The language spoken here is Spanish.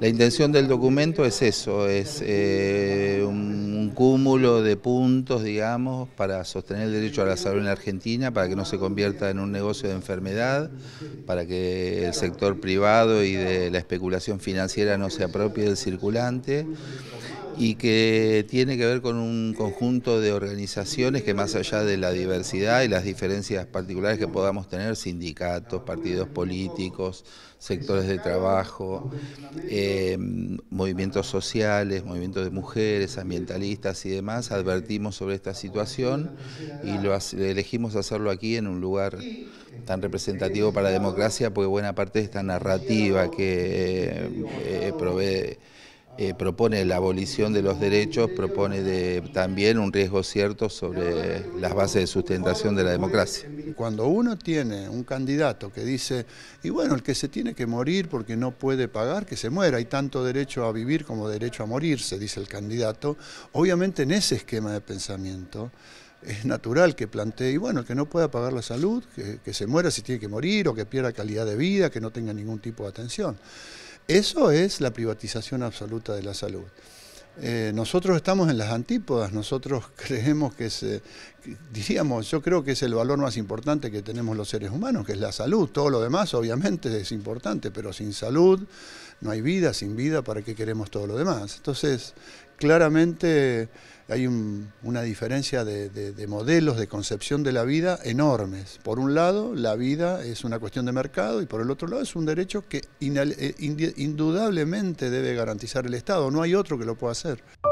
La intención del documento es eso, es eh, un, cúmulo de puntos, digamos, para sostener el derecho a la salud en Argentina, para que no se convierta en un negocio de enfermedad, para que el sector privado y de la especulación financiera no se apropie del circulante y que tiene que ver con un conjunto de organizaciones que más allá de la diversidad y las diferencias particulares que podamos tener, sindicatos, partidos políticos, sectores de trabajo, em, movimientos sociales, movimientos de mujeres, ambientalistas y demás, advertimos sobre esta situación y lo elegimos hacerlo aquí en un lugar tan representativo para la democracia porque buena parte de esta narrativa que eh, eh provee eh, propone la abolición de los derechos, propone de, también un riesgo cierto sobre las bases de sustentación de la democracia. Cuando uno tiene un candidato que dice, y bueno, el que se tiene que morir porque no puede pagar, que se muera, hay tanto derecho a vivir como derecho a morirse, dice el candidato, obviamente en ese esquema de pensamiento, es natural que plantee, y bueno, el que no pueda pagar la salud, que, que se muera si tiene que morir, o que pierda calidad de vida, que no tenga ningún tipo de atención. Eso es la privatización absoluta de la salud. Eh, nosotros estamos en las antípodas, nosotros creemos que es, eh, diríamos, yo creo que es el valor más importante que tenemos los seres humanos, que es la salud. Todo lo demás obviamente es importante, pero sin salud no hay vida, sin vida, ¿para qué queremos todo lo demás? Entonces, claramente hay una diferencia de, de, modelos, de concepción de la vida enormes. Por un lado, la vida es una cuestión de mercado y por el otro lado es un derecho que eh, indudablemente debe garantizar el Estado. No hay otro que lo pueda hacer.